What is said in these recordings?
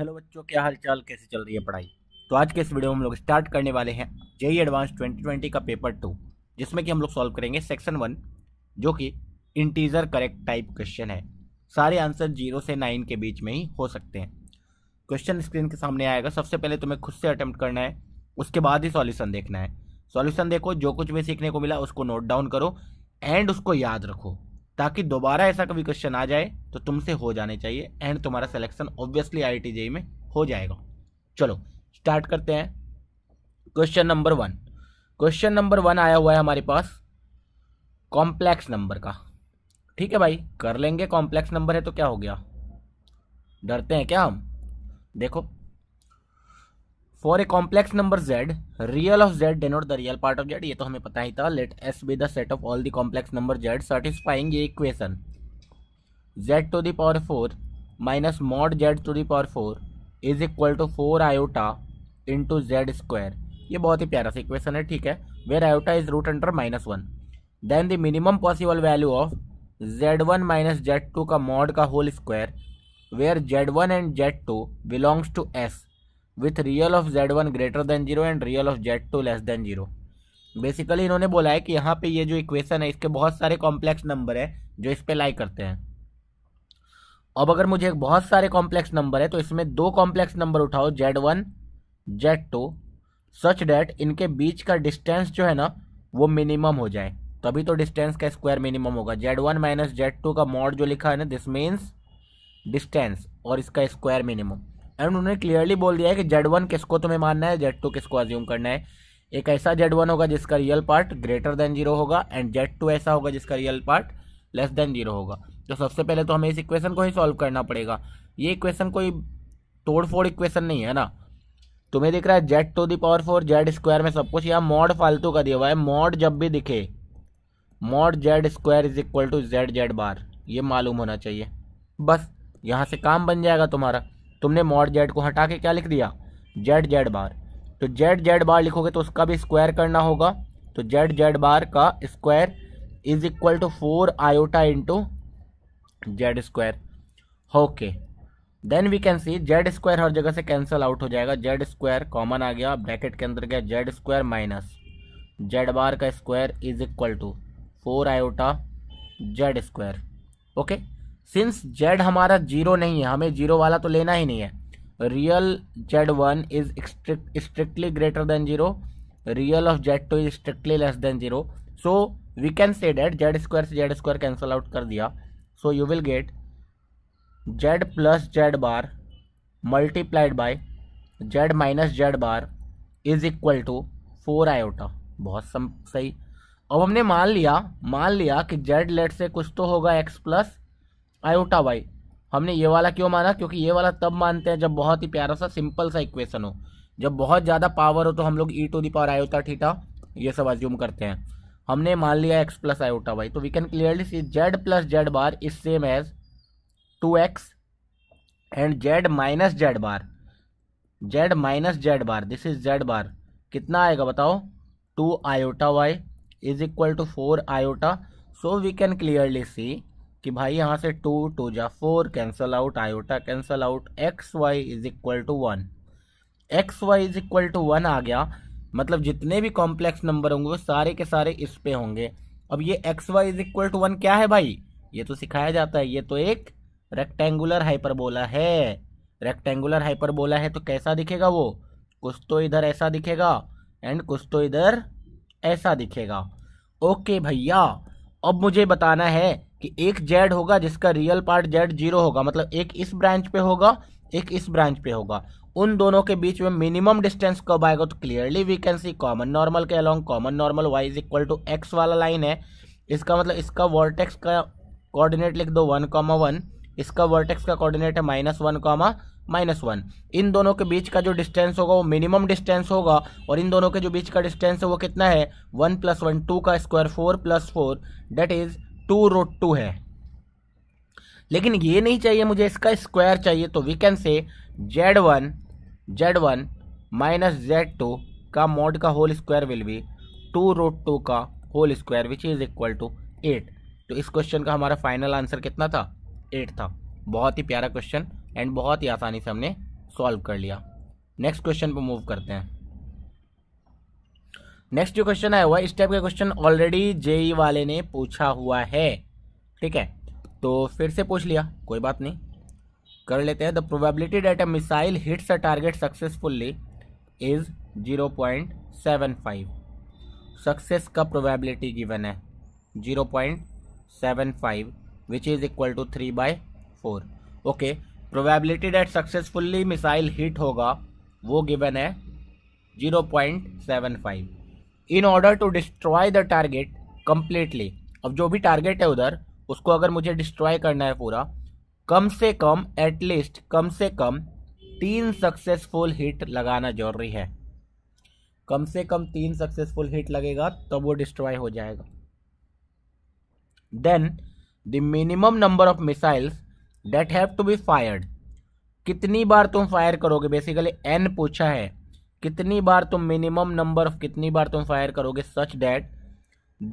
Hello बच्चों क्या हाल चाल कैसे चल रही है पढ़ाई तो आज के इस वीडियो में हम लोग स्टार्ट करने वाले हैं जेई एडवांस 2020 का पेपर टू जिसमें कि हम लोग सॉल्व करेंगे सेक्शन वन जो कि इंटीजर करेक्ट टाइप क्वेश्चन है सारे आंसर जीरो से नाइन के बीच में ही हो सकते हैं क्वेश्चन स्क्रीन के सामने आएगा सबसे पहले तुम्हें खुद से अटैम्प्ट करना है उसके बाद ही सॉल्यूशन देखना है सॉल्यूशन देखो जो कुछ भी सीखने को मिला उसको नोट डाउन करो एंड उसको याद रखो ताकि दोबारा ऐसा कभी क्वेश्चन आ जाए तो तुमसे हो जाने चाहिए एंड तुम्हारा सिलेक्शन ऑब्वियसली आई आई में हो जाएगा चलो स्टार्ट करते हैं question number one question number one आया हुआ है हमारे पास कॉम्प्लेक्स नंबर का ठीक है भाई कर लेंगे कॉम्प्लेक्स नंबर है तो क्या हो गया डरते हैं क्या हम देखो for a complex number Z real of Z denote the real part of Z ये तो हमें पता ही था let S be the set of all the complex number Z satisfying ये equation Z to the power four minus mod Z to the power four is equal to four iota into Z square ये बहुत ही प्यारा सा equation है ठीक है where iota is root under minus one then the minimum possible value of Z one minus Z two का mod का whole square where Z one and Z two belongs to S with real of Z one greater than zero and real of Z two less than zero basically इन्होंने बोला है कि यहाँ पे ये जो इक्वेशन है इसके बहुत सारे कॉम्प्लेक्स नंबर है जो इस पर लाई करते हैं अब अगर मुझे बहुत सारे कॉम्प्लेक्स नंबर है तो इसमें दो कॉम्प्लेक्स नंबर उठाओ Z one Z two such that इनके बीच का डिस्टेंस जो है ना वो मिनिमम हो जाए तभी तो डिस्टेंस का स्क्वायर मिनिमम होगा Z one minus Z two का मॉड जो लिखा है ना दिस मीन्स डिस्टेंस और इसका स्क्वायर मिनिमम एंड उन्होंने क्लियरली बोल दिया है कि जेड वन किसको तुम्हें मानना है जेड टू किसको अज्यूम करना है एक ऐसा जेड वन होगा जिसका real part greater than zero होगा एंड जेड टू ऐसा होगा जिसका real part less than zero होगा तो सबसे पहले तो हमें इस इक्वेशन को ही सॉल्व करना पड़ेगा ये इक्वेशन कोई तोड़ फोड़ इक्वेशन नहीं है ना तुम्हें दिख रहा है Z to the power four Z square में सब कुछ यहाँ मॉड फालतू का दिया हुआ है मॉड जब भी दिखे mod Z square is equal to Z Z bar ये मालूम होना चाहिए बस यहाँ से काम बन जाएगा तुम्हारा तुमने मॉड जेड को हटा के क्या लिख दिया जेड जेड बार तो जेड जेड बार लिखोगे तो उसका भी स्क्वायर करना होगा तो जेड जेड बार का square is equal to four iota into Z square okay then we can see Z square हर जगह से कैंसिल आउट हो जाएगा जेड स्क्वायर कॉमन आ गया ब्रैकेट के अंदर गया Z square minus Z bar का square is equal to four iota Z square okay since Z हमारा जीरो नहीं है हमें जीरो वाला तो लेना ही नहीं है real Z one is strictly greater than zero real of Z two is strictly less than zero so we can say that Z square से जेड स्क्वायर कैंसल आउट कर दिया so you will get Z plus Z bar multiplied by Z minus Z bar is equal to four iota बहुत सम सही अब हमने मान लिया मान लिया कि जेड लेट से कुछ तो होगा एक्स प्लस आयोटा वाई हमने ये वाला क्यों माना क्योंकि ये वाला तब मानते हैं जब बहुत ही प्यारा सा सिंपल सा इक्वेशन हो जब बहुत ज़्यादा पावर हो तो हम लोग e to the power iota theta ये सब अज्यूम करते हैं हमने मान लिया एक्स प्लस आयोटा वाई तो we can clearly see z plus Z bar is same as two x and z minus Z bar z minus Z bar this is z bar कितना आएगा बताओ two iota y is equal to four iota so we can clearly see कि भाई यहाँ से to to जा four cancel out iota cancel out x y is equal to one x y is equal to one आ गया मतलब जितने भी कॉम्प्लेक्स नंबर होंगे वो सारे के सारे इस पे होंगे अब ये x y is equal to one क्या है भाई ये तो सिखाया जाता है ये तो एक रेक्टेंगुलर हाइपरबोला है रेक्टेंगुलर हाइपरबोला है तो कैसा दिखेगा वो कुछ तो इधर ऐसा दिखेगा एंड कुछ तो इधर ऐसा दिखेगा ओके भैया अब मुझे बताना है कि एक जेड होगा जिसका रियल पार्ट जेड जीरो होगा मतलब एक इस ब्रांच पे होगा एक इस ब्रांच पे होगा उन दोनों के बीच में मिनिमम डिस्टेंस कब आएगा तो clearly we can see common normal के along common normal y is equal to x वाला लाइन है इसका मतलब इसका वर्टेक्स का कोऑर्डिनेट लिख दो वन कॉमा वन इसका वर्टेक्स का कोऑर्डिनेट है minus one comma minus one इन दोनों के बीच का जो डिस्टेंस होगा वो मिनिमम डिस्टेंस होगा और इन दोनों के जो बीच का डिस्टेंस है वो कितना है वन प्लस वन टू का square four plus four that is two root two है लेकिन ये नहीं चाहिए मुझे इसका स्क्वायर चाहिए तो we can say z one z one minus Z two का मोड का whole square will be two root two का whole square which is equal to eight तो इस क्वेश्चन का हमारा फाइनल आंसर कितना था एट था बहुत ही प्यारा क्वेश्चन एंड बहुत ही आसानी से हमने सॉल्व कर लिया नेक्स्ट क्वेश्चन पर मूव करते हैं नेक्स्ट जो क्वेश्चन आया हुआ इस टाइप का क्वेश्चन ऑलरेडी जेई वाले ने पूछा हुआ है ठीक है तो फिर से पूछ लिया कोई बात नहीं कर लेते हैं the probability that a missile hits a target successfully is zero point seven five success का प्रोबेबिलिटी गिवन है zero point seven five which is equal to three by four okay probability that successfully missile hit होगा वो given है zero point seven five in order to destroy the target completely अब जो भी target है उधर उसको अगर मुझे डिस्ट्रॉय करना है पूरा कम से कम एटलीस्ट कम से कम तीन सक्सेसफुल हिट लगाना जरूरी है कम से कम तीन सक्सेसफुल हिट लगेगा तब तो वो डिस्ट्रॉय हो जाएगा then the minimum number of missiles that have to be fired कितनी बार तुम फायर करोगे बेसिकली एन पूछा है कितनी बार तुम मिनिमम नंबर ऑफ कितनी बार तुम फायर करोगे such that the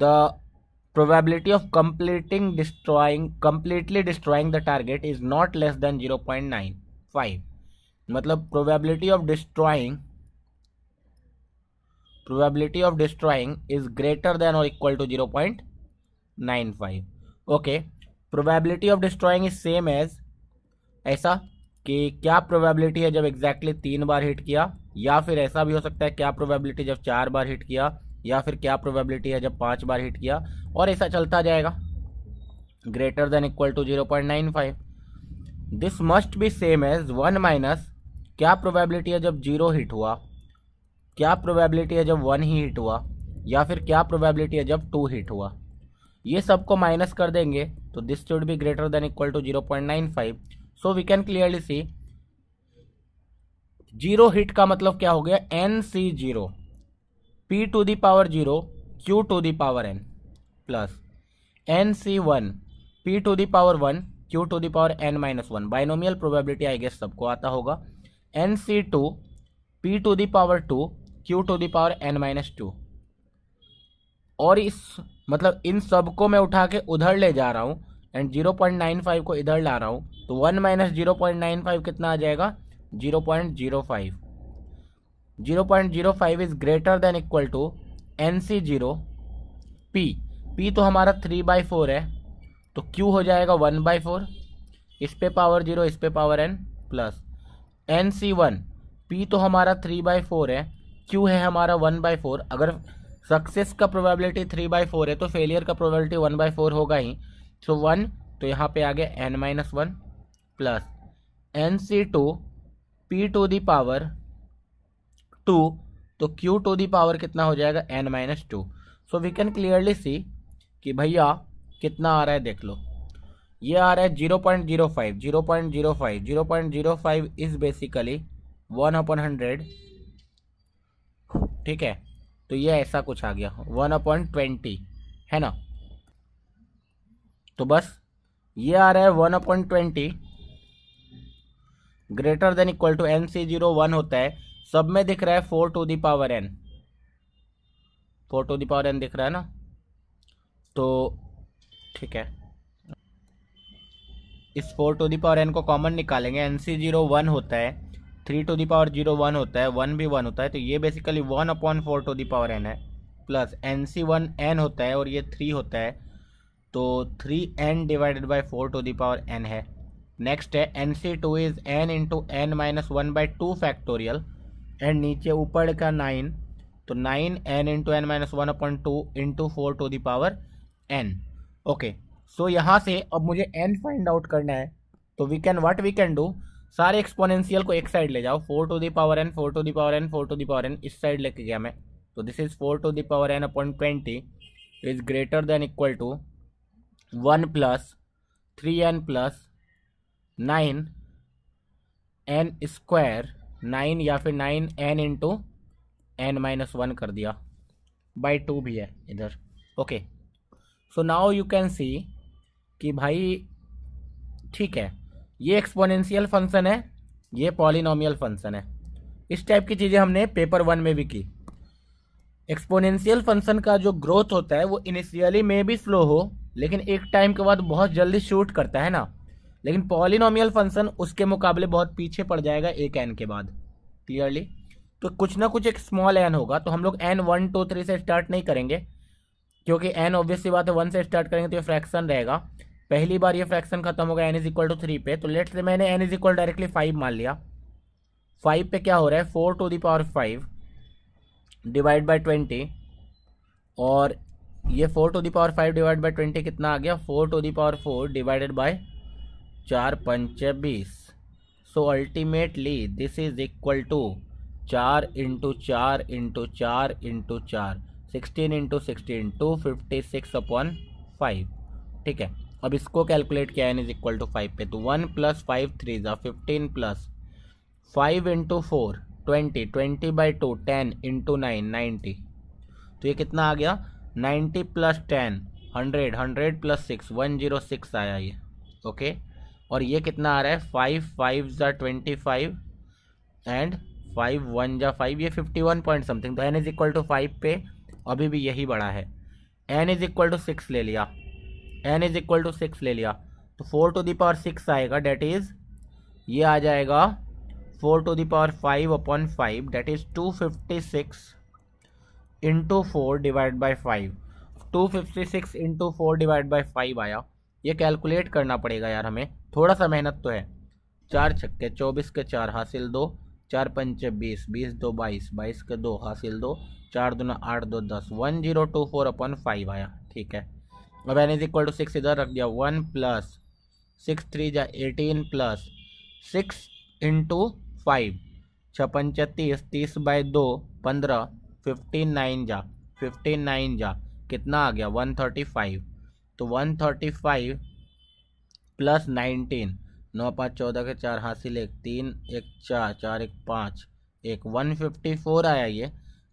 probability of completing destroying completely destroying the target is not less than zero point nine five मतलब probability of destroying probability of destroying is greater than और equal to zero point nine five okay probability of destroying is same as ऐसा कि क्या probability है जब exactly exactly तीन बार hit किया या फिर ऐसा भी हो सकता है क्या प्रोबेबिलिटी जब चार बार हिट किया या फिर क्या प्रोबेबिलिटी है जब पाँच बार हिट किया और ऐसा चलता जाएगा greater than equal to zero point nine five this must be same as one minus क्या प्रोबेबिलिटी है जब जीरो हिट हुआ क्या प्रोबेबिलिटी है जब वन ही हिट हुआ या फिर क्या प्रोबेबिलिटी है जब टू हिट हुआ ये सबको माइनस कर देंगे तो this should be greater than equal to zero point nine five so we can clearly see zero hit का मतलब क्या हो गया n C zero p to the power zero q to the power n plus n C one p to the power one q to the power n minus one binomial probability I guess सबको आता होगा n C two p to the power to q to the power n minus two और इस मतलब इन सबको मैं उठा के उधर ले जा रहा हूँ and zero point nine five को इधर ला रहा हूँ तो one minus zero point nine five कितना आ जाएगा zero point zero five zero point zero five is greater than equal to n C zero p p तो हमारा थ्री बाई फोर है तो क्यू हो जाएगा वन बाई फोर इस पे पावर जीरो इस पे power n plus n C one p तो हमारा थ्री बाई फोर है क्यू है हमारा वन बाई फोर अगर सक्सेस का प्रोबेबिलिटी थ्री बाई फोर है तो फेलियर का प्रोबेबिलिटी वन बाई फोर होगा ही सो तो वन तो यहाँ पे आ गया n minus one plus n C two p to the power two तो क्यू टू दी पावर कितना हो जाएगा n minus two so we can clearly see कि भैया कितना आ रहा है देख लो ये आ रहा है zero point zero five zero point zero five zero point zero five is basically one upon hundred ठीक है तो ये ऐसा कुछ आ गया वन अपॉन ट्वेंटी है ना तो बस ये आ रहा है one upon twenty greater than equal to n C zero one होता है सब में दिख रहा है four to the power n four to the power n दिख रहा है ना तो ठीक है इस four to the power n को कॉमन निकालेंगे एन सी जीरो वन होता है three to the power zero one होता है वन भी वन होता है तो ये basically one upon four to the power n है plus n C one n होता है और ये थ्री होता है तो three n divided by four to the power n है नेक्स्ट है n C two is n into n minus one by two factorial and नीचे ऊपर का नाइन तो nine n into n minus one upon two into four to the power n okay so यहाँ से अब मुझे एन फाइंड आउट करना है तो we can what we can do सारे एक्सपोनेंशियल को एक साइड ले जाओ four to the power n four to the power n four to the power n इस साइड लेके गया मैं तो this is four to the power n upon twenty is greater than equal to one plus three n plus nine n square nine या फिर nine n into n minus one कर दिया by two भी है इधर ओके सो नाओ you can see कि भाई ठीक है ये एक्सपोनेंशियल फंक्शन है ये पॉलिनोमियल फंक्शन है इस टाइप की चीज़ें हमने पेपर वन में भी की एक्सपोनेंशियल फंक्शन का जो ग्रोथ होता है वो इनिशियली में भी स्लो हो लेकिन एक टाइम के बाद बहुत जल्दी शूट करता है ना लेकिन पॉलिनोमियल फंक्शन उसके मुकाबले बहुत पीछे पड़ जाएगा एक एन के बाद क्लियरली तो कुछ ना कुछ एक स्मॉल एन होगा तो हम लोग एन वन टू थ्री से स्टार्ट नहीं करेंगे क्योंकि एन ऑब्वियसली बात है वन से स्टार्ट करेंगे तो ये फ्रैक्शन रहेगा पहली बार ये फ्रैक्शन खत्म होगा n is equal to three पे तो लेट से मैंने n is equal directly five मान लिया फाइव पे क्या हो रहा है four to the power five divide by twenty और ये four to the power five divide by twenty कितना आ गया four to the power four divided by चार पंच बीस so ultimately this is equal to चार इंटू चार इंटू चार इंटू चार sixteen into sixteen two fifty six upon five ठीक है अब इसको कैलकुलेट किया n is equal to five पे तो वन प्लस फाइव थ्री ज़ा fifteen plus five into four twenty twenty by two ten into nine ninety तो ये कितना आ गया ninety plus ten hundred hundred plus six one zero six आया ये ओके और ये कितना आ रहा है फाइव फाइव ज़ा twenty five and five one ज़ा फाइव ये फिफ्टी वन पॉइंट समथिंग तो n is equal to five पे अभी भी यही बड़ा है n is equal to six ले लिया n is equal to six ले लिया तो four to the power six आएगा डेट इज़ ये आ जाएगा four to the power five upon five that is two fifty six into four divide by five two fifty six into four divide by five आया ये calculate करना पड़ेगा यार हमें थोड़ा सा मेहनत तो है चार छक्के चौबीस के चार हासिल दो चार पंच बीस बीस दो बाईस बाईस के दो हासिल दो चार दो नौ आठ दो दस one zero two four upon five आया ठीक है अब n is equal to six इधर रख दिया वन प्लस सिक्स थ्री जा eighteen plus six into five छः पंचे तीस तीस बाई दो पंद्रह फिफ्टीन नाइन जा फिफ्टीन नाइन जा कितना आ गया वन थर्टी फाइव तो one thirty five plus nineteen नौ पाँच चौदह के चार हासिल एक तीन एक चार चार एक पाँच एक वन फिफ्टी फोर आया ये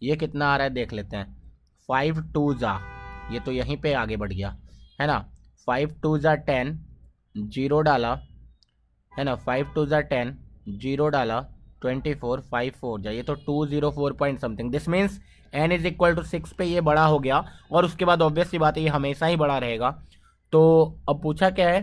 ये कितना आ रहा है देख लेते हैं फाइव टू ज़ा ये तो यहीं पे आगे बढ़ गया है ना फाइव टू ज़ा टेन जीरो डाला है ना फाइव टू ज़ा टेन जीरो डाला ट्वेंटी फोर फाइव फोर जाइए तो two zero four point something this means n is equal to six पे ये बड़ा हो गया और उसके बाद ऑब्वियसली बात है ये हमेशा ही बड़ा रहेगा तो अब पूछा क्या है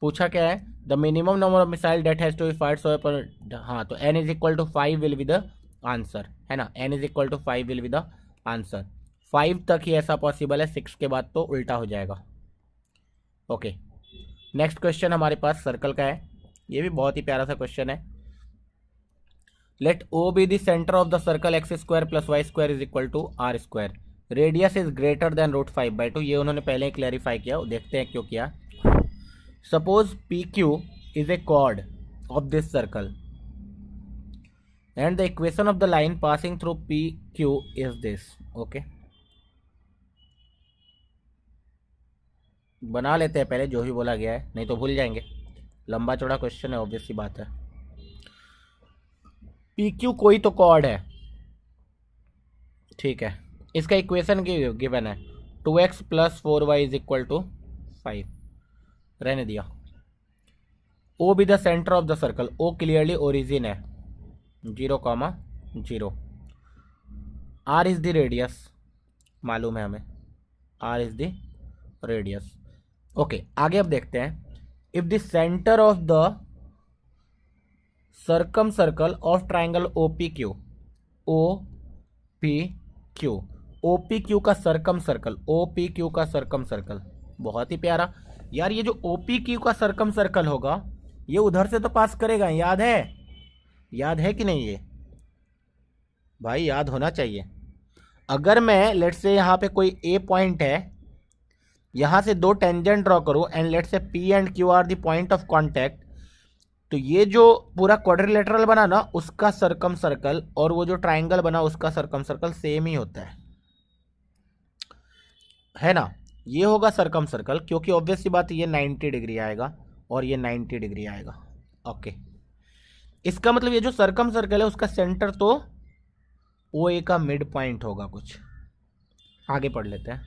पूछा क्या है the minimum number of missile that has to be so पर हाँ तो n is equal to five will with answer है ना n is equal to five will with answer five तक ही ऐसा पॉसिबल है सिक्स के बाद तो उल्टा हो जाएगा ओके नेक्स्ट क्वेश्चन हमारे पास सर्कल का है ये भी बहुत ही प्यारा सा क्वेश्चन है let O be the center of the circle x square plus y square is equal to r square. Radius is greater than root five by two ये उन्होंने पहले ही क्लैरिफाई किया देखते हैं क्यों किया suppose P Q is a chord of this circle and the equation of the line passing through P Q is this okay बना लेते हैं पहले जो भी बोला गया है नहीं तो भूल जाएंगे लंबा चौड़ा क्वेश्चन है ऑब्वियसली बात है पी क्यू कोई तो कॉर्ड है ठीक है इसका इक्वेशन गिवन है two x plus four y is equal to five रहने दिया O be the centre of the circle O clearly origin है zero comma zero R is the radius मालूम है हमें R is the radius okay आगे अब देखते हैं if the centre of the circumcircle of triangle O P Q O P Q O P Q का circumcircle ओ P Q का सरकम circle बहुत ही प्यारा यार ये जो ओ पी क्यू का सरकम सर्कल होगा ये उधर से तो पास करेगा याद है याद है कि नहीं ये भाई याद होना चाहिए अगर मैं लेट से यहाँ पे कोई ए पॉइंट है यहाँ से दो टेंजेंट ड्रॉ करूँ and let say P and Q are the point of contact तो ये जो पूरा क्वाड्रिलेटरल बना ना उसका सरकम सर्कल और वो जो ट्राइंगल बना उसका सरकम सर्कल सेम ही होता है है ना ये होगा सरकम सर्कल क्योंकि ऑब्वियस सी बात ये 90 डिग्री आएगा और ये 90 डिग्री आएगा ओके इसका मतलब ये जो सरकम सर्कल है उसका सेंटर तो ओ ए का मिड पॉइंट होगा कुछ आगे पढ़ लेते हैं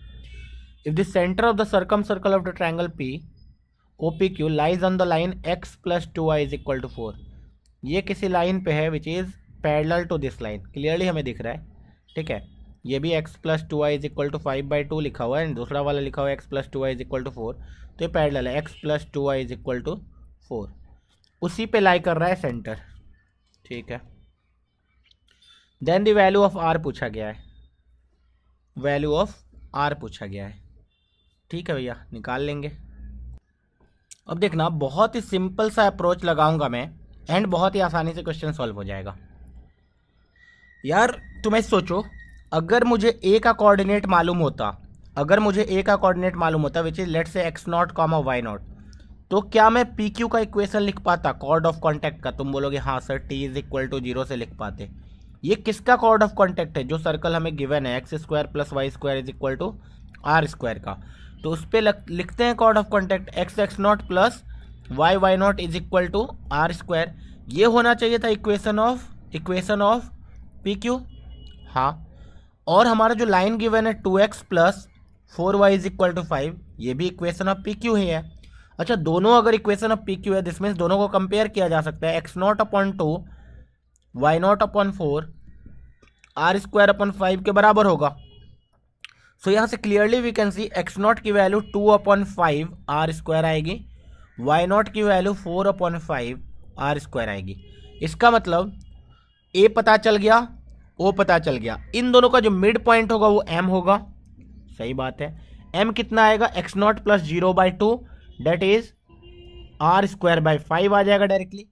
if the centre of the circumcircle of the triangle P O P Q lies on the line x plus two y is equal to four ये किसी लाइन पे है which is parallel to this line clearly हमें दिख रहा है ठीक है ये भी x plus two y is equal to five by two लिखा हुआ है एंड दूसरा वाला लिखा हुआ है x plus two y is equal to four तो ये पैरल है x plus two y is equal to four उसी पे लाई कर रहा है सेंटर ठीक है देन दैल्यू वैल्यू ऑफ आर पूछा गया है वैल्यू ऑफ आर पूछा गया है ठीक है भैया निकाल लेंगे अब देखना बहुत ही सिंपल सा अप्रोच लगाऊंगा मैं एंड बहुत ही आसानी से क्वेश्चन सॉल्व हो जाएगा यार तुम्हें सोचो अगर मुझे ए का कोऑर्डिनेट मालूम होता अगर मुझे ए का कोऑर्डिनेट मालूम होता which is let say x nought comma y nought तो क्या मैं पी क्यू का इक्वेशन लिख पाता कॉर्ड ऑफ कॉन्टैक्ट का तुम बोलोगे हाँ sir T is equal to zero से लिख पाते ये किसका कॉर्ड ऑफ कॉन्टैक्ट है जो सर्कल हमें गिवन है x square plus y square is equal to R square का तो उस पर लिखते हैं chord of contact x x nought plus y y nought is equal to R square ये होना चाहिए था equation of equation of P Q हाँ और हमारा जो लाइन गिवन है two x plus four y is equal to five ये भी इक्वेशन ऑफ पी क्यू ही है अच्छा दोनों अगर इक्वेशन ऑफ पी क्यू है दिस मीन्स दोनों को कंपेयर किया जा सकता है x nought upon two y nought upon four R square upon five के बराबर होगा सो यहाँ से clearly we can see x nought की value two upon five R square आएगी वाई नॉट की value four upon five R square आएगी इसका मतलब ए पता चल गया ओ पता चल गया इन दोनों का जो मिड पॉइंट होगा वो एम होगा सही बात है एम कितना आएगा x nought plus zero by two that is R square by five आ जाएगा directly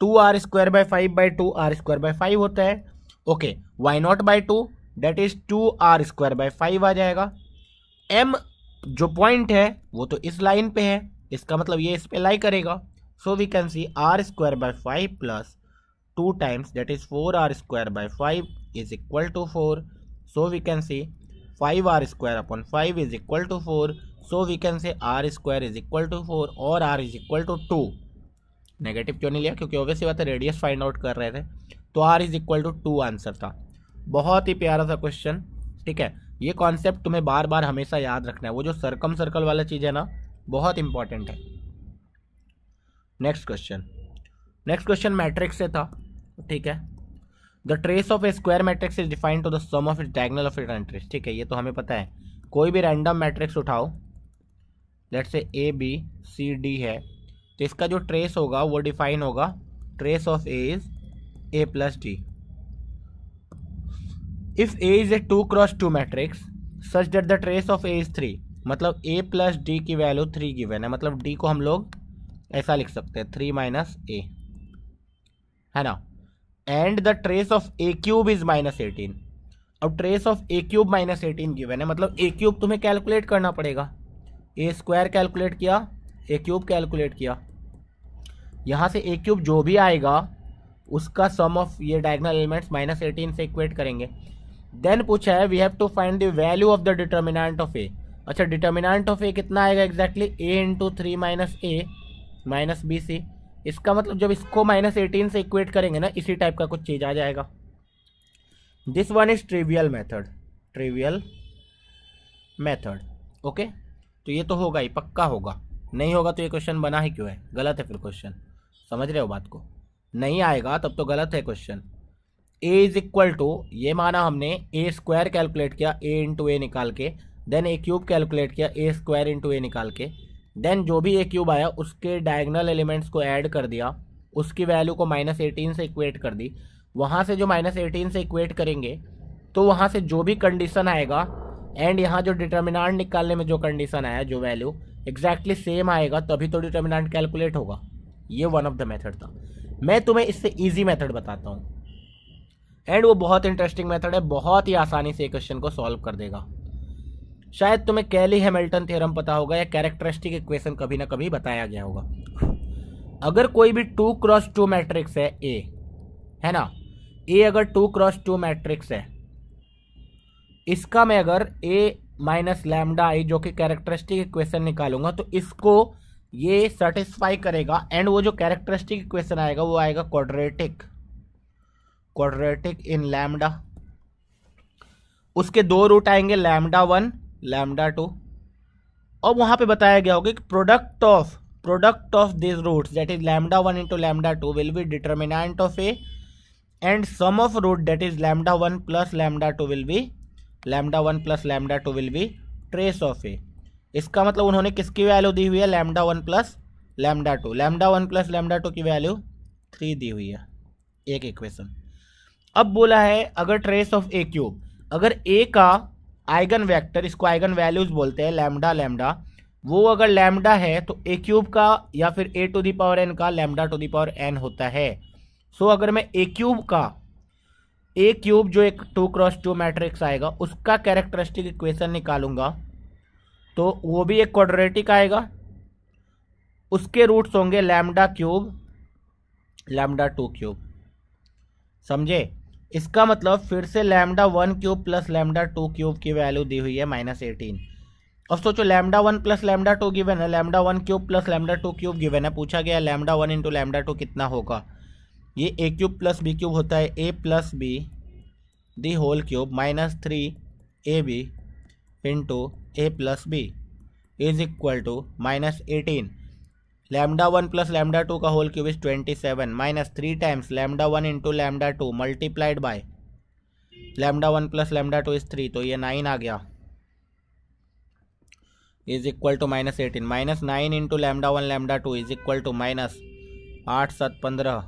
two R square by five by two R square by five होता है okay y nought by two that is two R square by five आ जाएगा M जो point है वो तो इस लाइन पे है इसका मतलब ये इस पर लाई करेगा so we can see R square by five plus two times that is four R square by five is equal to four so we can see five R square upon five is equal to four so we can say R square is equal to four और R is equal to two negative क्यों नहीं लिया क्योंकि obviously बात है radius find out कर रहे थे तो R is equal to two answer था बहुत ही प्यारा सा क्वेश्चन ठीक है ये कॉन्सेप्ट तुम्हें बार बार हमेशा याद रखना है वो जो सर्कम सर्कल वाला चीज़ है ना बहुत इंपॉर्टेंट है next question next question matrix से था ठीक है the trace of A square matrix is defined to the sum of it diagonal of it entries ठीक है ये तो हमें पता है कोई भी रैंडम मैट्रिक्स उठाओ लेट से ए बी सी डी है तो इसका जो ट्रेस होगा वो डिफाइन होगा trace of A is A plus D if A is A two cross two matrix such that the trace of A is three मतलब ए प्लस डी की value three given है मतलब D को हम लोग ऐसा लिख सकते हैं थ्री माइनस ए है ना and the trace of A cube is minus eighteen अब trace of A cube minus eighteen given है मतलब ए क्यूब तुम्हें कैलकुलेट करना पड़ेगा ए स्क्वायर कैलकुलेट किया ए क्यूब कैलकुलेट किया यहाँ से ए क्यूब जो भी आएगा उसका सम ऑफ ये डायगनल एलिमेंट्स माइनस एटीन से इक्वेट करेंगे देन पूछा है we have to find the value of the determinant of A अच्छा डिटर्मिनेंट ऑफ ए कितना आएगा exactly A into three minus A minus B C इसका मतलब जब इसको माइनस एटीन से इक्वेट करेंगे ना इसी टाइप का कुछ चीज़ आ जाएगा this one is trivial method trivial method okay तो ये तो होगा ही पक्का होगा नहीं होगा तो ये क्वेश्चन बना ही क्यों है गलत है फिर क्वेश्चन समझ रहे हो बात को नहीं आएगा तब तो गलत है question A is equal to ये माना हमने ए स्क्वायर कैलकुलेट किया ए इंटू ए निकाल के देन ए क्यूब कैलकुलेट किया ए स्क्वायर इंटू ए निकाल के देन जो भी ए क्यूब आया उसके डायगनल एलिमेंट्स को ऐड कर दिया उसकी वैल्यू को माइनस एटीन से इक्वेट कर दी वहाँ से जो माइनस एटीन से इक्वेट करेंगे तो वहाँ से जो भी कंडीशन आएगा एंड यहाँ जो डिटर्मिनाट निकालने में जो कंडीशन आया जो वैल्यू एग्जैक्टली सेम आएगा तभी तो डिटर्मिनाट कैलकुलेट होगा ये वन ऑफ द मेथड था मैं तुम्हें इससे ईजी मैथड बताता हूँ एंड वो बहुत इंटरेस्टिंग मेथड है बहुत ही आसानी से क्वेश्चन को सॉल्व कर देगा शायद तुम्हें कैली हैमिल्टन थ्योरम पता होगा या कैरेक्टरिस्टिक इक्वेशन कभी ना कभी बताया गया होगा अगर कोई भी टू क्रॉस टू मैट्रिक्स है ए है ना ए अगर टू क्रॉस टू मैट्रिक्स है इसका मैं अगर ए माइनस लैमडा आई जो कि कैरेक्टरिस्टिक इक्वेशन निकालूंगा तो इसको ये सेटिस्फाई करेगा एंड वो जो कैरेक्टरिस्टिक इक्वेशन आएगा वो आएगा क्वाड्रेटिक क्वाड्रेटिक इन लैमडा उसके दो रूट आएंगे लैमडा वन लैमडा टू और वहां पे बताया गया होगा कि product of product of this root that is lambda one into lambda two will be determinant of A and sum of root that is lambda one plus lambda two will be lambda one plus lambda two will be trace of A इसका मतलब उन्होंने किसकी value दी हुई है lambda one plus lambda two lambda one plus lambda two की value three दी हुई है एक इक्वेशन अब बोला है अगर ट्रेस ऑफ ए क्यूब अगर ए का आइगन वेक्टर इसको आइगन वैल्यूज बोलते हैं लैमडा लैमडा वो अगर लैमडा है तो ए क्यूब का या फिर ए टू दावर एन का लैमडा टू दावर एन होता है सो so, अगर मैं ए क्यूब का ए क्यूब जो एक टू क्रॉस टू मैट्रिक्स आएगा उसका कैरेक्टरिस्टिक इक्वेशन निकालूंगा तो वो भी एक क्वाड्रेटिक आएगा उसके रूट्स होंगे lambda cube lambda two cube समझे इसका मतलब फिर से lambda one cube plus lambda two cube की वैल्यू दी हुई है माइनस एटीन अब सोचो lambda one plus lambda two given है lambda one cube plus lambda two cube given है पूछा गया lambda one into lambda two कितना होगा ये A cube plus B cube होता है A plus B the whole cube minus three A B into A plus B is equal to minus eighteen lambda one plus lambda two का whole cube is twenty seven minus three times lambda one into lambda two multiplied by lambda one plus lambda two is three तो ये nine आ गया is equal to minus eighteen minus nine into lambda one lambda two is equal to minus आठ सात पंद्रह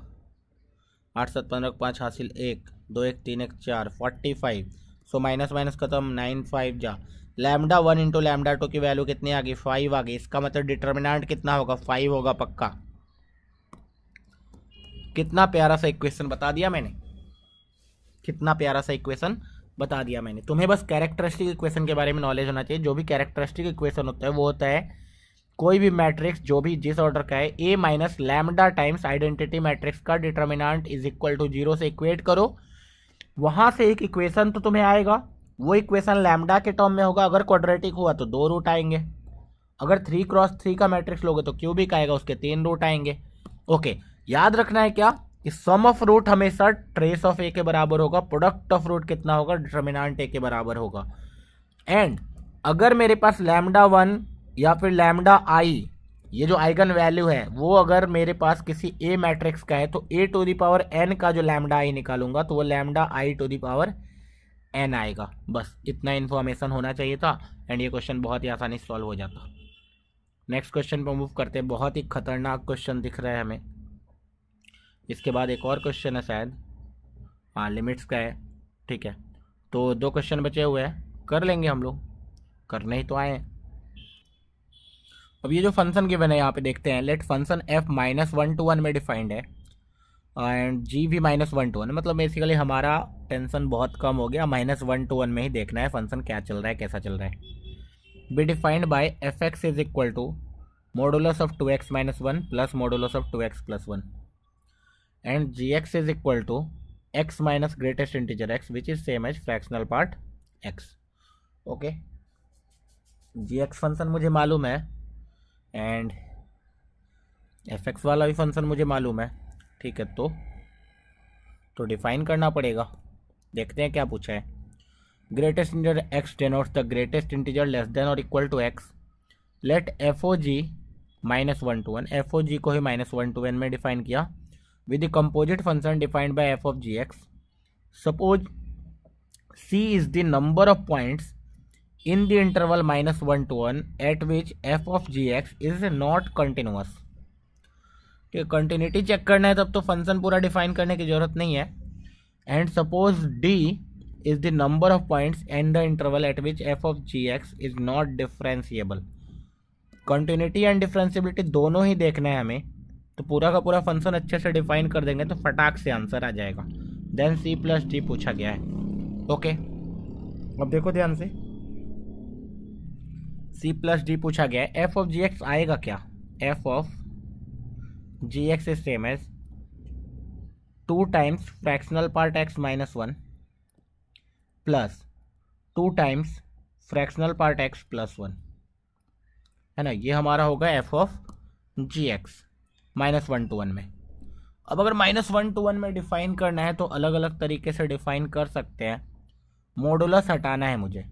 आठ सात पंद्रह पाँच हासिल एक दो एक तीन एक चार forty five so minus minus खत्म नाइन फाइव जा lambda one into lambda two की वैल्यू कितनी आ गई फाइव आ गई इसका मतलब डिटर्मिनेंट कितना होगा फाइव होगा पक्का कितना प्यारा सा इक्वेशन बता दिया मैंने कितना प्यारा सा इक्वेशन बता दिया मैंने तुम्हें बस कैरेक्टरिस्टिक इक्वेशन के बारे में नॉलेज होना चाहिए जो भी कैरेक्टरिस्टिक इक्वेशन होता है वो होता है कोई भी मैट्रिक्स जो भी जिस ऑर्डर का है A minus lambda times identity matrix का determinant is equal to zero से इक्वेट करो वहाँ से एक इक्वेशन तो तुम्हें आएगा वो इक्वेशन लैमडा के टर्म में होगा अगर क्वाड्रेटिक हुआ तो दो रूट आएंगे अगर थ्री क्रॉस थ्री का मैट्रिक्स लोगे तो क्यूबिक आएगा उसके तीन रूट आएंगे ओके याद रखना है क्या कि सम ऑफ रूट हमेशा ट्रेस ऑफ ए के बराबर होगा प्रोडक्ट ऑफ रूट कितना होगा डिटर्मिनाट ए के बराबर होगा एंड अगर मेरे पास लैमडा वन या फिर लैमडा आई ये जो आइगन वैल्यू है वो अगर मेरे पास किसी ए मैट्रिक्स का है तो A to the power N का जो लैमडा आई निकालूंगा तो वो lambda I to the power N आएगा बस इतना इन्फॉर्मेशन होना चाहिए था एंड ये क्वेश्चन बहुत ही आसानी से सॉल्व हो जाता नेक्स्ट क्वेश्चन पर मूव करते हैं बहुत ही खतरनाक क्वेश्चन दिख रहा है हमें इसके बाद एक और क्वेश्चन है शायद हाँ लिमिट्स का है ठीक है तो दो क्वेश्चन बचे हुए हैं कर लेंगे हम लोग करने ही तो आए हैं अब ये जो फंक्शन गिवन है यहाँ पे देखते हैं let function f minus one to one में डिफाइंड है एंड जी भी माइनस वन टू वन मतलब बेसिकली हमारा टेंशन बहुत कम हो गया माइनस वन टू वन में ही देखना है फंक्शन क्या चल रहा है कैसा चल रहा है be defined by f x is equal to modulus of two x minus one plus modulus of two x plus one and g x is equal to x minus greatest integer x which is same as fractional part x okay g x function मुझे मालूम है and F x वाला भी function मुझे मालूम है ठीक है तो तो डिफाइन करना पड़ेगा देखते हैं क्या पूछा है greatest integer x denotes the greatest integer less than और equal to x let f O g minus one to one f O g को ही माइनस वन टू वन में डिफाइन किया with the composite function defined by f of g x suppose C is the number of points the interval minus one to one at which f of g x is not continuous continuity check करना है तब तो function पूरा define करने की ज़रूरत नहीं है and suppose D is the number of points and the interval at which f of g x is not differentiable continuity and differentiability दोनों ही देखना है हमें तो पूरा का पूरा फंक्शन अच्छे से डिफाइन कर देंगे तो फटाक से आंसर आ जाएगा देन सी प्लस डी पूछा गया है ओके अब देखो ध्यान से सी प्लस डी पूछा गया है एफ ऑफ जी एक्स आएगा क्या f of g x is same as two times fractional part x minus one plus two times fractional part x plus one है ना ये हमारा होगा f of g x minus one to one में अब अगर माइनस वन टू वन में define करना है तो अलग अलग तरीके से डिफ़ाइन कर सकते हैं मोडुलस हटाना है मुझे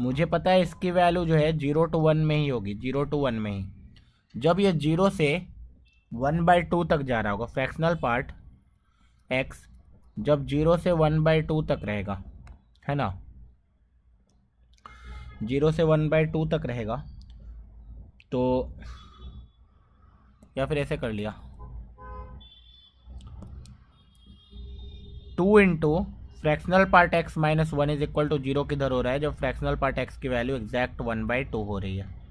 मुझे पता है इसकी वैल्यू जो है जीरो टू वन में ही होगी जीरो टू वन में ही जब ये जीरो से वन बाई टू तक जा रहा होगा फ्रैक्शनल पार्ट एक्स जब जीरो से वन बाई टू तक रहेगा है ना जीरो से वन बाई टू तक रहेगा तो या फिर ऐसे कर लिया two into fractional part x minus one is equal to zero किधर हो रहा है जब फ्रैक्शनल पार्ट एक्स की value exact one by two हो रही है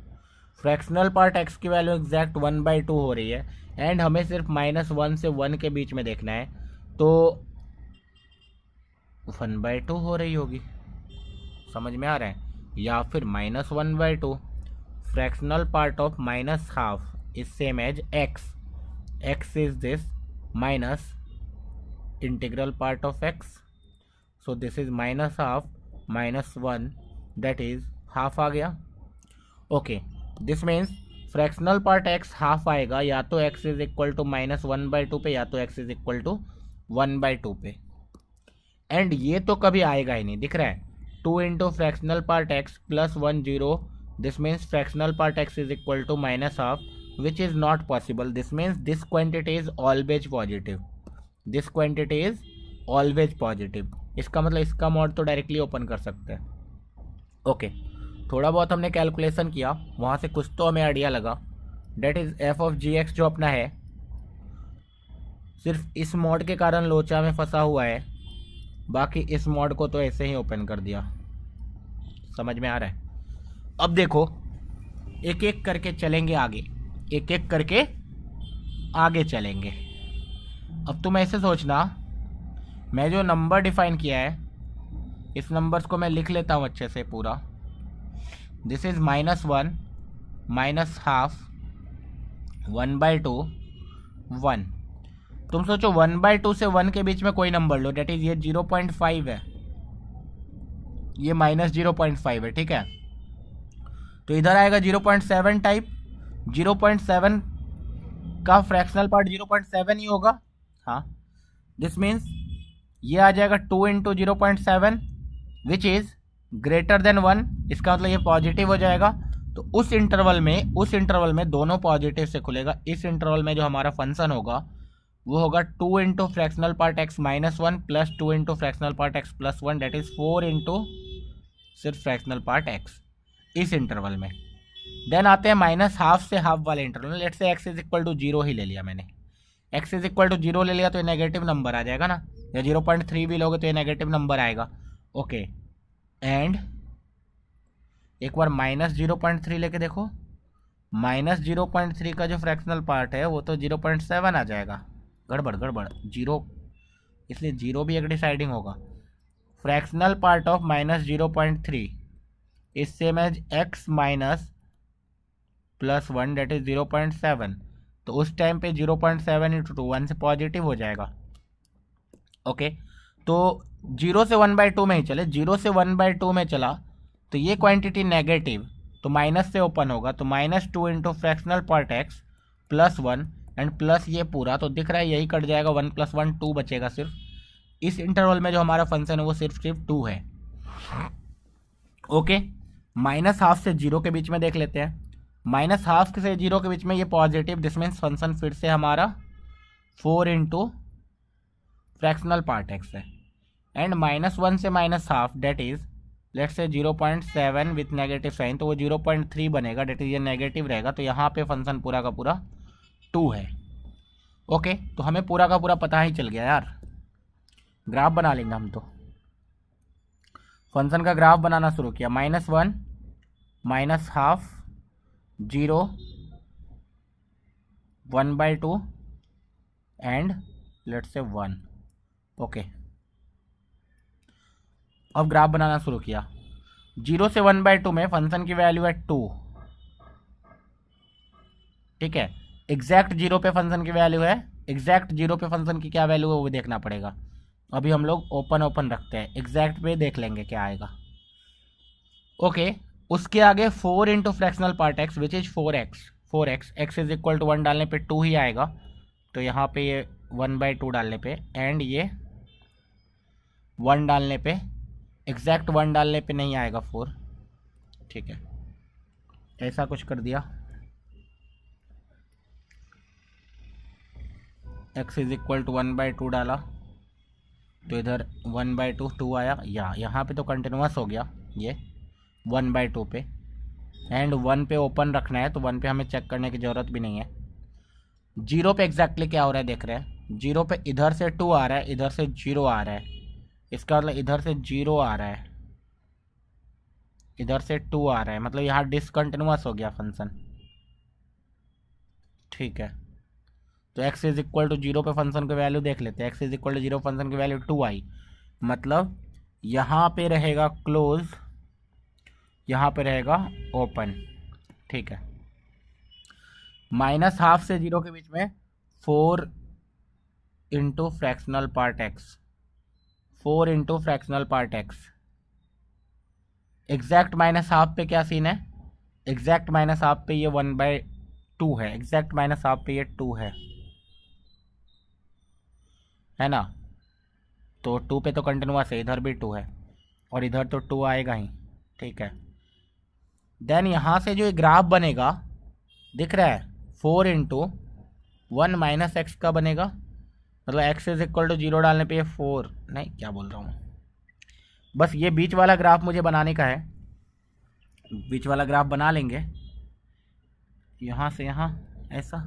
फ्रैक्शनल पार्ट एक्स की value exact one by two हो रही है एंड हमें सिर्फ माइनस वन से वन के बीच में देखना है तो वन बाई टू हो रही होगी समझ में आ रहा है या फिर minus one by two fractional part of minus half is same as x x is this minus integral part of x so this is minus half minus one that is half आ गया okay okay, this means fractional part x half आएगा या तो x is equal to minus one by two पे या तो x is equal to one by two पे and ये तो कभी आएगा ही नहीं दिख रहा है two into fractional part x plus one zero this means fractional part x is equal to minus half which is not possible this means this quantity is always positive this quantity is always positive इसका मतलब इसका mod तो directly open कर सकते हैं okay okay. थोड़ा बहुत हमने कैलकुलेशन किया वहाँ से कुछ तो हमें आइडिया लगा that is f of g x जो अपना है सिर्फ इस मॉड के कारण लोचा में फंसा हुआ है बाकी इस मॉड को तो ऐसे ही ओपन कर दिया समझ में आ रहा है अब देखो एक एक करके चलेंगे आगे एक एक करके आगे चलेंगे अब तुम ऐसे सोचना मैं जो नंबर डिफाइन किया है इस नंबर्स को मैं लिख लेता हूँ अच्छे से पूरा this is minus one minus half one by two one तुम सोचो वन बाय टू से वन के बीच में कोई नंबर लो डेट इज़ ये जीरो पॉइंट फाइव है ये माइनस जीरो पॉइंट फाइव है ठीक है तो इधर आएगा zero point seven type zero point seven का fractional part zero point seven ही होगा हाँ दिस मीन्स ये आ जाएगा two into zero point seven which is greater than one इसका मतलब ये पॉजिटिव हो जाएगा तो उस इंटरवल में उस इंटरवल में दोनों पॉजिटिव से खुलेगा इस इंटरवल में जो हमारा फंक्शन होगा वो होगा two into fractional part x minus one plus two into fractional part x plus one that is four into सिर्फ फ्रैक्शनल पार्ट एक्स इस इंटरवल में देन आते हैं माइनस हाफ से हाफ वाले interval let say x is equal to zero ही ले लिया मैंने x is equal to zero ले लिया तो ये नेगेटिव नंबर आ जाएगा ना या जीरो पॉइंट थ्री भी लोगे तो ये नेगेटिव नंबर आएगा ओके okay. एंड एक बार माइनस जीरो पॉइंट थ्री लेके देखो माइनस जीरो पॉइंट थ्री का जो फ्रैक्शनल पार्ट है वो तो जीरो पॉइंट सेवन आ जाएगा गड़बड़ गड़बड़ जीरो इसलिए जीरो भी एक डिसाइडिंग होगा fractional part of minus zero point three इस same as x minus plus one that is zero point seven तो उस टाइम पे zero point seven into two one से पॉजिटिव हो जाएगा ओके okay? तो जीरो से वन बाई टू में ही चले जीरो से वन बाई टू में चला तो ये क्वांटिटी नेगेटिव तो माइनस से ओपन होगा तो minus two into fractional part x plus one and plus ये पूरा तो दिख रहा है यही कट जाएगा वन प्लस वन टू बचेगा सिर्फ इस इंटरवल में जो हमारा फंक्शन है वो सिर्फ सिर्फ टू है ओके माइनस हाफ से जीरो के बीच में देख लेते हैं माइनस हाफ से जीरो के बीच में ये पॉजिटिव दिस मीन्स फंक्शन फिर से हमारा four into fractional part x है एंड माइनस वन से minus half that is let say zero point seven with negative sign तो वो जीरो पॉइंट थ्री बनेगा डेट इज ये नेगेटिव रहेगा तो यहाँ पे फंक्शन पूरा का पूरा टू है ओके तो हमें पूरा का पूरा पता ही चल गया यार ग्राफ बना लेंगे हम तो फंक्शन का ग्राफ बनाना शुरू किया minus one minus half zero one by two and let say one okay अब ग्राफ बनाना शुरू किया जीरो से वन बाय टू में फंक्शन की वैल्यू है टू ठीक है एग्जैक्ट जीरो पे फंक्शन की वैल्यू है एग्जैक्ट जीरो पे फंक्शन की क्या वैल्यू है वो भी देखना पड़ेगा अभी हम लोग ओपन ओपन रखते हैं एग्जैक्ट पे देख लेंगे क्या आएगा ओके उसके आगे four into fractional part x which is four x four x x is equal to one डालने पे टू ही आएगा तो यहाँ पे ये वन बाई टू डालने पे एंड ये वन डालने पे एग्जैक्ट वन डालने पे नहीं आएगा फोर ठीक है ऐसा कुछ कर दिया x is equal to one by two डाला तो इधर वन बाई टू टू आया या यहाँ पे तो कंटिन्यूस हो गया ये वन बाई टू पे एंड वन पे ओपन रखना है तो वन पे हमें चेक करने की ज़रूरत भी नहीं है जीरो पे एग्जैक्टली exactly क्या हो रहा है देख रहे हैं जीरो पे इधर से टू आ रहा है इधर से जीरो आ रहा है इसका मतलब इधर से जीरो आ रहा है इधर से टू आ रहा है मतलब यहाँ डिसकंटिन्यूस हो गया फंक्शन ठीक है तो x is equal to zero पे फंक्शन की वैल्यू देख लेते हैं x is equal to zero function की वैल्यू टू आई मतलब यहाँ पे रहेगा क्लोज यहाँ पे रहेगा ओपन ठीक है माइनस हाफ से जीरो के बीच में four into fractional part x four into fractional part x exact minus half पे क्या सीन है एग्जैक्ट माइनस हाफ पे ये वन बाय टू है एग्जैक्ट माइनस हाफ पे ये टू है है ना तो टू पे तो कंटिन्यूस है इधर भी टू है और इधर तो टू आएगा ही ठीक है देन यहाँ से जो ग्राफ बनेगा दिख रहा है four into one minus x का बनेगा मतलब x is equal to zero डालने पे ये फोर नहीं क्या बोल रहा हूँ बस ये बीच वाला ग्राफ मुझे बनाने का है बीच वाला ग्राफ बना लेंगे यहाँ से यहाँ ऐसा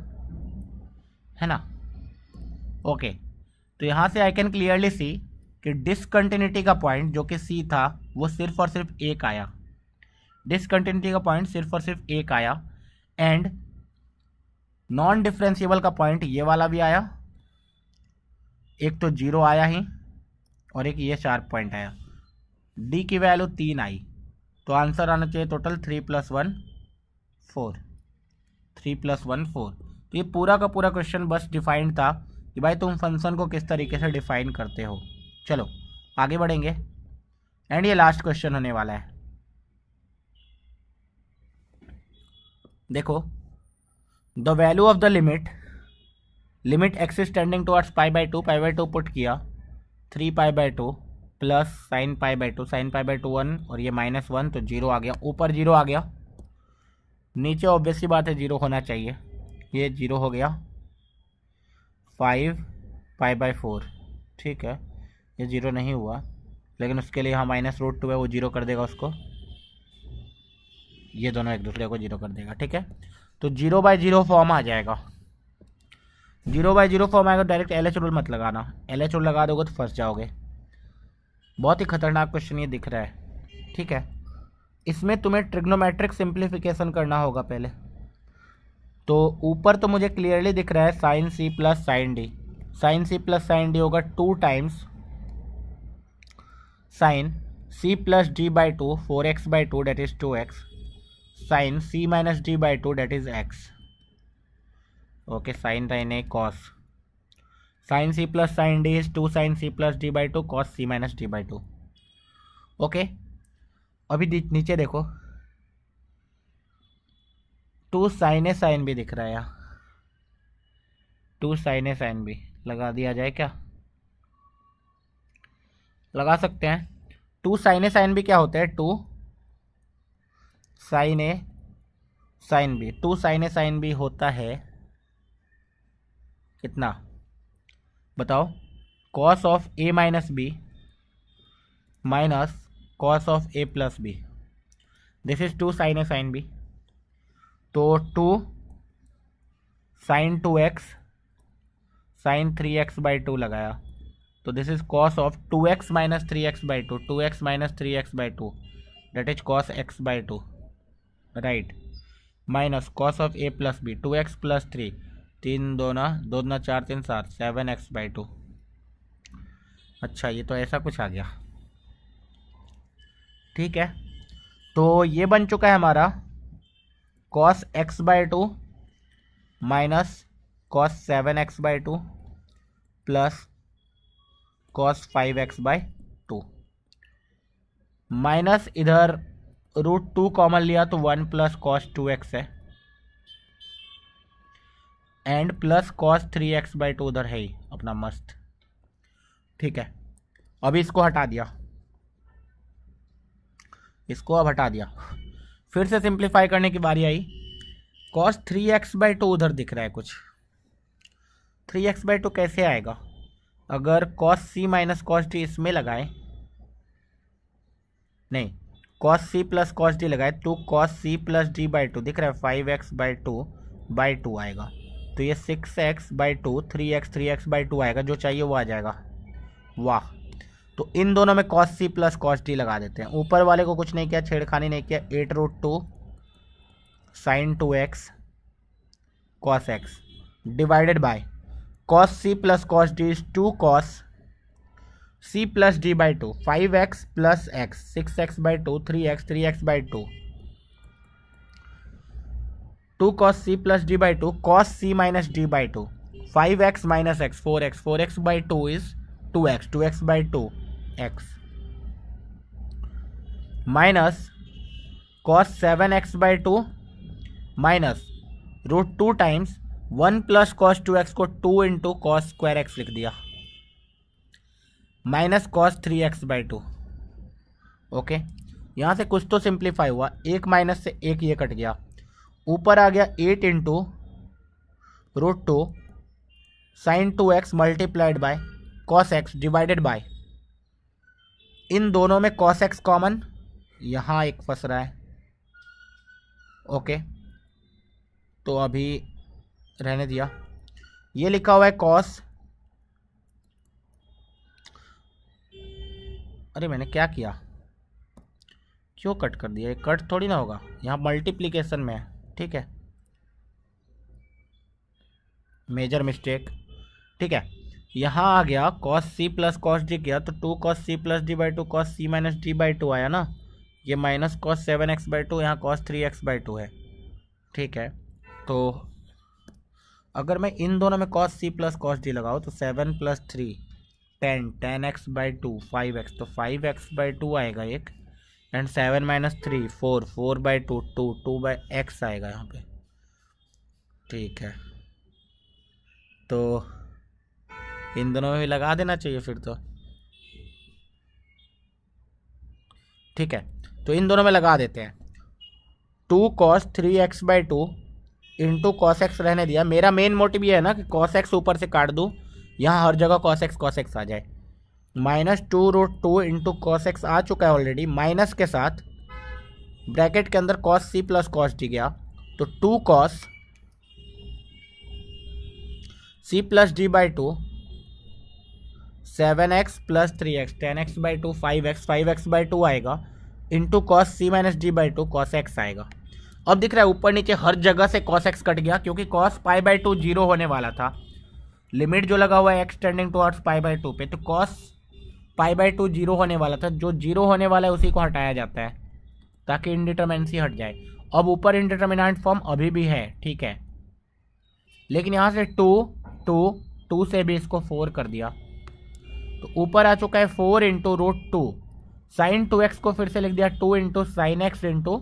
है ना ओके तो यहाँ से आई कैन क्लियरली सी कि डिसकंटिन्यूटी का पॉइंट जो कि सी था वो सिर्फ और सिर्फ एक आया डिसकन्टीन्यूटी का पॉइंट सिर्फ और सिर्फ एक आया एंड नॉन डिफ्रेंसीबल का पॉइंट ये वाला भी आया एक तो जीरो आया ही और एक ये चार पॉइंट आया डी की वैल्यू तीन आई तो आंसर आना चाहिए total three plus one four three plus one four तो ये पूरा का पूरा क्वेश्चन बस डिफाइंड था कि भाई तुम फंक्शन को किस तरीके से डिफाइन करते हो चलो आगे बढ़ेंगे एंड ये लास्ट क्वेश्चन होने वाला है देखो the value of the limit limit x is tending towards pi by two pi by two put किया three pi by two plus sine pi by two sine pi by two one और ये minus one तो zero आ गया ऊपर zero आ गया नीचे ऑब्वियसली बात है जीरो होना चाहिए ये जीरो हो गया फाइव पाई बाय फोर ठीक है ये जीरो नहीं हुआ लेकिन उसके लिए हाँ माइनस रूट टू है वो जीरो कर देगा उसको ये दोनों एक दूसरे को जीरो कर देगा ठीक है तो जीरो बाय जीरो फॉर्म आ जाएगा जीरो बाई जीरो फॉर्म आएगा डायरेक्ट एल एच रूल मत लगाना एल एच रूल लगा दोगे तो फंस जाओगे बहुत ही खतरनाक क्वेश्चन ये दिख रहा है ठीक है इसमें तुम्हें ट्रिग्नोमेट्रिक सिंप्लीफिकेशन करना होगा पहले तो ऊपर तो मुझे क्लियरली दिख रहा है साइन सी प्लस साइन डी साइन सी प्लस साइन डी होगा two times sine C plus D by two four x by two that is two x sine C minus D by two that is x okay sine sine A cos sine C plus sine D is two sine C plus D by two cos C minus D by two okay अभी नीचे देखो to sine A sign भी दिख रहा है यहाँ to sine A sign भी लगा दिया जाए क्या लगा सकते हैं टू साइन ए साइन भी क्या होता है two sine A sine B two sine A sine B होता है कितना बताओ cos of A minus B minus cos of A plus B this is two sine A sine B तो two sine two x sine three x by two लगाया तो this is cos of two x minus three x by two two x minus three x by two that is cos x by two right minus cos of A plus B two x plus three तीन दो ना दो ना चार तीन सात seven x by to अच्छा ये तो ऐसा कुछ आ गया ठीक है तो ये बन चुका है हमारा cos x by two minus cos seven x by two plus cos five x by two minus इधर रूट टू कॉमन लिया तो one plus cos two x है and plus cos three x by two उधर है ही अपना मस्त ठीक है अभी इसको हटा दिया इसको अब हटा दिया फिर से सिंप्लीफाई करने की बारी आई cos three x by two उधर दिख रहा है कुछ थ्री एक्स बाई टू कैसे आएगा अगर कॉस सी माइनस कॉस डी इसमें लगाए नहीं कॉस सी प्लस कॉस डी लगाए तो cos C plus D by two दिख रहा है five x by two by two आएगा तो ये six x by two three x three x by two आएगा जो चाहिए वो आ जाएगा वाह तो इन दोनों में कॉस सी प्लस कॉस डी लगा देते हैं ऊपर वाले को कुछ नहीं किया छेड़खानी नहीं किया eight root two sine two x cos x divided by cos C plus cos D is two cos C plus D by two five x plus x six x by two three x three x by two two cos C plus D by two cos C minus D by two five x minus x four x four x by two is two x two x by to x minus cos seven x by two minus root two times one plus cos two x को two into cos square x लिख दिया minus cos three x by two okay यहाँ से कुछ तो simplify हुआ एक minus से एक ये कट गया ऊपर आ गया eight into root two sine two x multiplied by cos x divided by इन दोनों में कॉस एक्स कॉमन यहाँ एक फंस रहा है ओके तो अभी रहने दिया ये लिखा हुआ है कॉस अरे मैंने क्या किया क्यों कट कर दिया ये कट थोड़ी ना होगा यहाँ मल्टीप्लीकेशन में है ठीक है मेजर मिस्टेक ठीक है यहाँ आ गया कॉस सी प्लस कॉस डी किया तो two cos C plus D by two cos C minus D by two आया ना ये minus cos seven x by two यहाँ cos three x by two है ठीक है तो अगर मैं इन दोनों में कॉस सी प्लस कॉस डी लगाऊँ तो seven plus three ten ten x by two five x तो फाइव एक्स बाई टू आएगा एक and seven minus three four four by two two two by x आएगा यहाँ पे ठीक है तो इन दोनों में भी लगा देना चाहिए फिर तो ठीक है तो इन दोनों में लगा देते हैं two cos three x by two into cos x रहने दिया मेरा मेन मोटिव ये है ना कि कॉस एक्स ऊपर से काट दूँ यहाँ हर जगह कॉस एक्स कॉस एक्स आ जाए minus two root two into cos x आ चुका है ऑलरेडी माइनस के साथ ब्रैकेट के अंदर कॉस सी प्लस कॉस डी गया तो two cos C plus D by two seven x plus three x ten x by two five x five x by two आएगा into cos C minus D by two cos x आएगा अब दिख रहा है ऊपर नीचे हर जगह से कॉस एक्स कट गया क्योंकि cos pi by two zero होने वाला था लिमिट जो लगा हुआ है एक्स टेंडिंग टू आर्ट्स पाई बाई टू पे तो cos pi by two zero होने वाला था जो जीरो होने वाला है उसी को हटाया जाता है ताकि इनडिटर्मेंसी हट जाए अब ऊपर इनडिटर्मिनेंट फॉर्म अभी भी है ठीक है लेकिन यहाँ से टू टू टू से भी इसको फोर कर दिया तो ऊपर आ चुका है four into root two sine two x को फिर से लिख दिया two into sine x into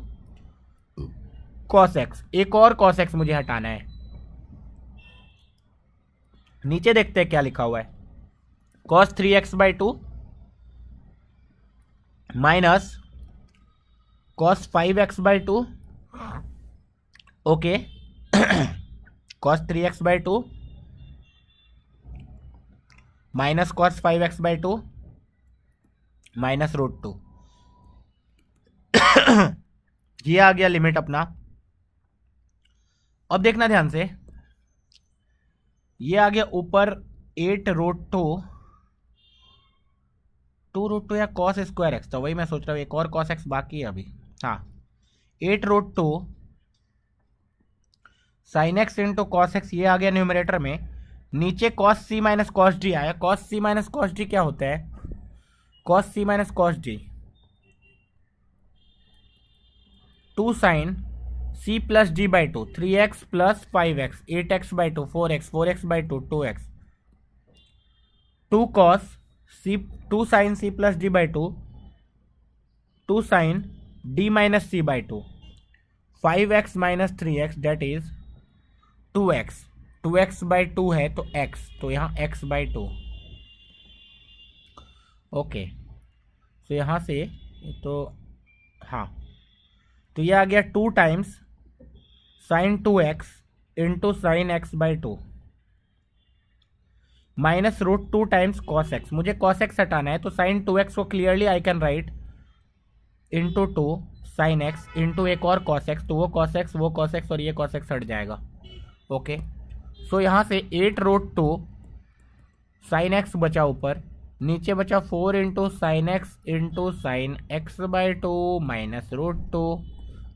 cos x एक और कॉस एक्स मुझे हटाना है नीचे देखते हैं क्या लिखा हुआ है cos three x by two minus cos five x by two okay cos three x by two minus cos five x by two minus root two ये आ गया लिमिट अपना अब देखना ध्यान से ये आ गया ऊपर eight root two two root two या कॉस स्क्वायर एक्स तो वही मैं सोच रहा हूँ एक और कॉस एक्स बाकी है अभी हाँ eight root two sine x into cos x ये आ गया न्यूमरेटर में नीचे कॉस सी माइनस कॉस डी आया कॉस सी माइनस कॉस डी क्या होता है cos C minus cos d two sine C plus D by two three x plus five x eight x by two four x four x by two two x two cos c two sine C plus D by two two sine d minus c by two five x minus three x that is two x two x by two है तो x तो यहाँ x by two okay तो यहाँ से तो हाँ तो ये आ गया two times sine two x into sine x by two minus root two times cos x मुझे कॉस एक्स हटाना है तो साइन टू एक्स को clearly I can write into two sine x into एक और कॉस एक्स तो वो cos x वो कॉस एक्स और ये कॉस एक्स हट जाएगा ओके सो यहाँ से eight root two sine x बचा ऊपर नीचे बचा four into sine x into sine x by two minus root two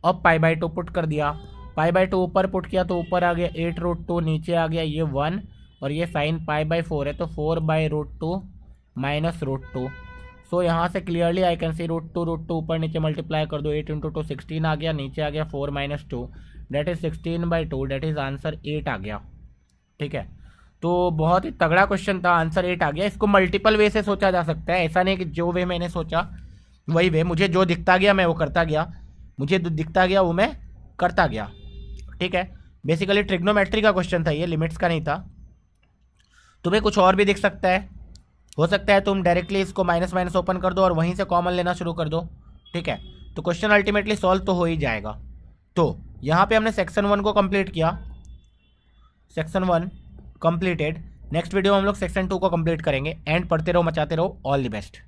अब पाई बाई टू पुट कर दिया पाई बाई टू ऊपर पुट किया तो ऊपर आ गया एट रूट टू नीचे आ गया ये वन और ये साइन पाई बाई फोर है तो four by root two minus root two so यहाँ से clearly I can see root two root two ऊपर नीचे मल्टीप्लाई कर दो एट इंटू टू सिक्सटीन आ गया नीचे आ गया four minus two that is sixteen by two that is answer eight आ गया ठीक है तो बहुत ही तगड़ा क्वेश्चन था आंसर एट आ गया इसको मल्टीपल वे से सोचा जा सकता है ऐसा नहीं कि जो वे मैंने सोचा वही वे मुझे जो दिखता गया मैं वो करता गया मुझे जो दिखता गया वो मैं करता गया ठीक है बेसिकली ट्रिग्नोमेट्री का क्वेश्चन था ये लिमिट्स का नहीं था तुम्हें कुछ और भी दिख सकता है हो सकता है तुम डायरेक्टली इसको माइनस माइनस ओपन कर दो और वहीं से कॉमन लेना शुरू कर दो ठीक है तो क्वेश्चन अल्टीमेटली सॉल्व तो हो ही जाएगा तो यहाँ पे हमने सेक्शन वन को कंप्लीट किया section one completed next video हम लोग सेक्शन टू को कंप्लीट करेंगे एंड पढ़ते रहो मचाते रहो ऑल द बेस्ट